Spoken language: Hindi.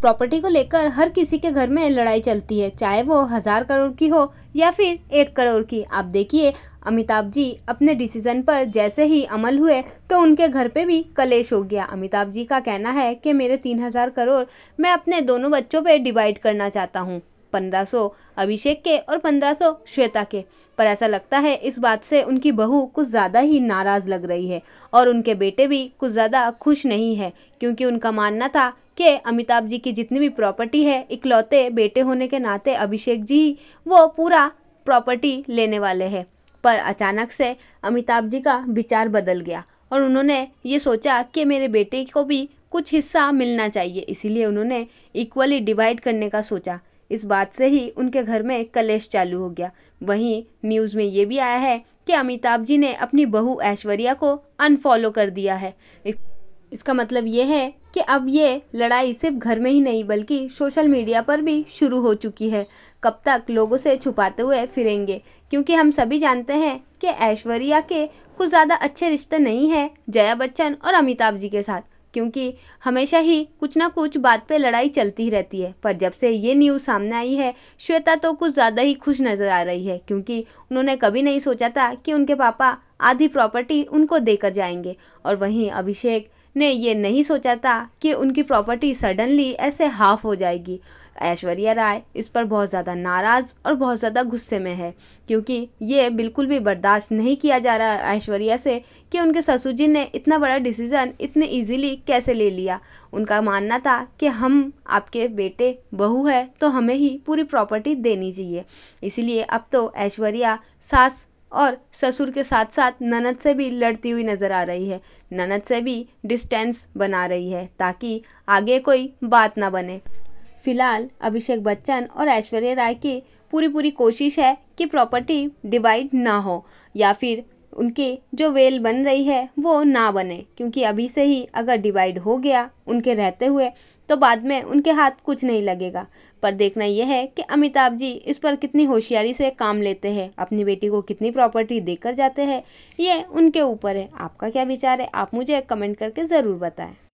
प्रॉपर्टी को लेकर हर किसी के घर में लड़ाई चलती है चाहे वो हज़ार करोड़ की हो या फिर एक करोड़ की आप देखिए अमिताभ जी अपने डिसीज़न पर जैसे ही अमल हुए तो उनके घर पे भी कलेश हो गया अमिताभ जी का कहना है कि मेरे तीन हज़ार करोड़ मैं अपने दोनों बच्चों पे डिवाइड करना चाहता हूँ 1500 अभिषेक के और 1500 श्वेता के पर ऐसा लगता है इस बात से उनकी बहू कुछ ज़्यादा ही नाराज़ लग रही है और उनके बेटे भी कुछ ज़्यादा खुश नहीं है क्योंकि उनका मानना था कि अमिताभ जी की जितनी भी प्रॉपर्टी है इकलौते बेटे होने के नाते अभिषेक जी वो पूरा प्रॉपर्टी लेने वाले हैं पर अचानक से अमिताभ जी का विचार बदल गया और उन्होंने ये सोचा कि मेरे बेटे को भी कुछ हिस्सा मिलना चाहिए इसीलिए उन्होंने इक्वली डिवाइड करने का सोचा इस बात से ही उनके घर में कलेश चालू हो गया वहीं न्यूज़ में ये भी आया है कि अमिताभ जी ने अपनी बहू ऐश्वर्या को अनफॉलो कर दिया है इसका मतलब ये है कि अब ये लड़ाई सिर्फ घर में ही नहीं बल्कि सोशल मीडिया पर भी शुरू हो चुकी है कब तक लोगों से छुपाते हुए फिरेंगे क्योंकि हम सभी जानते हैं कि ऐश्वर्या के कुछ ज़्यादा अच्छे रिश्ते नहीं हैं जया बच्चन और अमिताभ जी के साथ क्योंकि हमेशा ही कुछ ना कुछ बात पे लड़ाई चलती ही रहती है पर जब से ये न्यूज़ सामने आई है श्वेता तो कुछ ज़्यादा ही खुश नज़र आ रही है क्योंकि उन्होंने कभी नहीं सोचा था कि उनके पापा आधी प्रॉपर्टी उनको देकर जाएंगे और वहीं अभिषेक ने ये नहीं सोचा था कि उनकी प्रॉपर्टी सडनली ऐसे हाफ हो जाएगी ऐश्वर्या राय इस पर बहुत ज़्यादा नाराज़ और बहुत ज़्यादा गुस्से में है क्योंकि ये बिल्कुल भी बर्दाश्त नहीं किया जा रहा ऐश्वर्या से कि उनके ससुर जी ने इतना बड़ा डिसीज़न इतने इजीली कैसे ले लिया उनका मानना था कि हम आपके बेटे बहू है तो हमें ही पूरी प्रॉपर्टी देनी चाहिए इसीलिए अब तो ऐश्वर्या सास और ससुर के साथ साथ ननद से भी लड़ती हुई नज़र आ रही है ननद से भी डिस्टेंस बना रही है ताकि आगे कोई बात ना बने फिलहाल अभिषेक बच्चन और ऐश्वर्या राय की पूरी पूरी कोशिश है कि प्रॉपर्टी डिवाइड ना हो या फिर उनकी जो वेल बन रही है वो ना बने क्योंकि अभी से ही अगर डिवाइड हो गया उनके रहते हुए तो बाद में उनके हाथ कुछ नहीं लगेगा पर देखना यह है कि अमिताभ जी इस पर कितनी होशियारी से काम लेते हैं अपनी बेटी को कितनी प्रॉपर्टी देकर जाते हैं ये उनके ऊपर है आपका क्या विचार है आप मुझे कमेंट करके ज़रूर बताएं